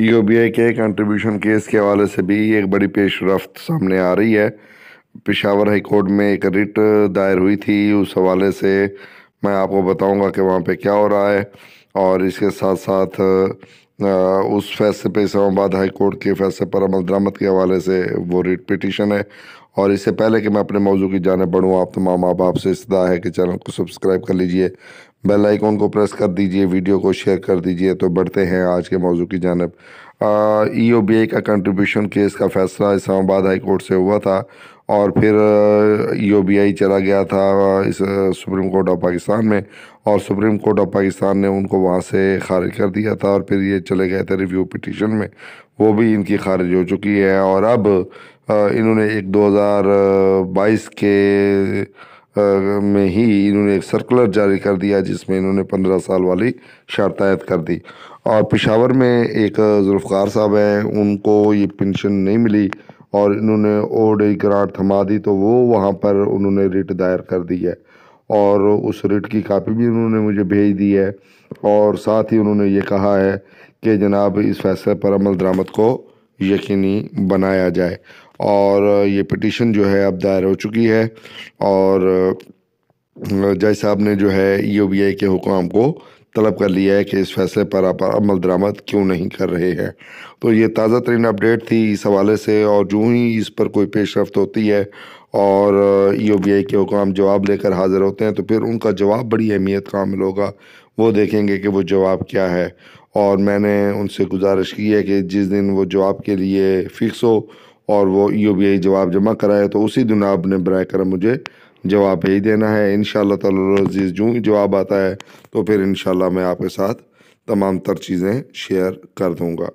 आई e के contribution case के हवाले से भी एक बड़ी पेशरफ्त सामने आ रही है पिशावर हाई कोर्ट में एक रिट दायर हुई थी उस हवाले से मैं आपको बताऊंगा कि वहाँ पे क्या हो रहा है और इसके साथ साथ उस फैसले पर इस्लामाबाद हाई कोर्ट के फैसले पर अमल दरामद के हवाले से वो रिट पिटिशन है और इससे पहले कि मैं अपने मौजू की जानब बढ़ूँ आप तमाम बाप से इस्तः है कि चैनल को सब्सक्राइब कर लीजिए बेल आइकॉन को प्रेस कर दीजिए वीडियो को शेयर कर दीजिए तो बढ़ते हैं आज के मौजू की जानब ई ओ बी आई का कंट्रीब्यूशन केस का फ़ैसला इस्लामाबाद हाई कोर्ट से हुआ था और फिर यूबीआई चला गया था इस सुप्रीम कोर्ट ऑफ पाकिस्तान में और सुप्रीम कोर्ट ऑफ पाकिस्तान ने उनको वहाँ से खारिज कर दिया था और फिर ये चले गए थे रिव्यू पिटिशन में वो भी इनकी खारिज हो चुकी है और अब इन्होंने एक 2022 के में ही इन्होंने एक सर्कुलर जारी कर दिया जिसमें इन्होंने पंद्रह साल वाली शर्तायत कर दी और पिशावर में एक जुल्फ़ार साहब हैं उनको ये पेंशन नहीं मिली और इन्होंने ओड ग्रांट थमा दी तो वो वहाँ पर उन्होंने रिट दायर कर दी है और उस रिट की कापी भी उन्होंने मुझे भेज दी है और साथ ही उन्होंने ये कहा है कि जनाब इस फैसले पर अमल दरामद को यकीनी बनाया जाए और ये पटिशन जो है अब दायर हो चुकी है और जज साहब ने जो है ई ओ बी आई के हुकाम को तलब कर लिया है कि इस फैसले पर आप अमल दरामद क्यों नहीं कर रहे हैं तो ये ताज़ा तरीन अपडेट थी इस हवाले से और जो ही इस पर कोई रफ्त होती है और ई ओ बी आई के हुकाम जवाब लेकर हाज़िर होते हैं तो फिर उनका जवाब बड़ी अहमियत कामिल होगा वो देखेंगे कि वो जवाब क्या है और मैंने उनसे गुजारिश की है कि जिस दिन वो जवाब के लिए फ़िक्स हो और वो ई ओ बी आई जवाब जमा कराए तो उसी दिन आपने बर मुझे जवाब भेज देना है इन तजीज़ जूँ जवाब आता है तो फिर इन मैं आपके साथ तमाम तर चीज़ें शेयर कर दूँगा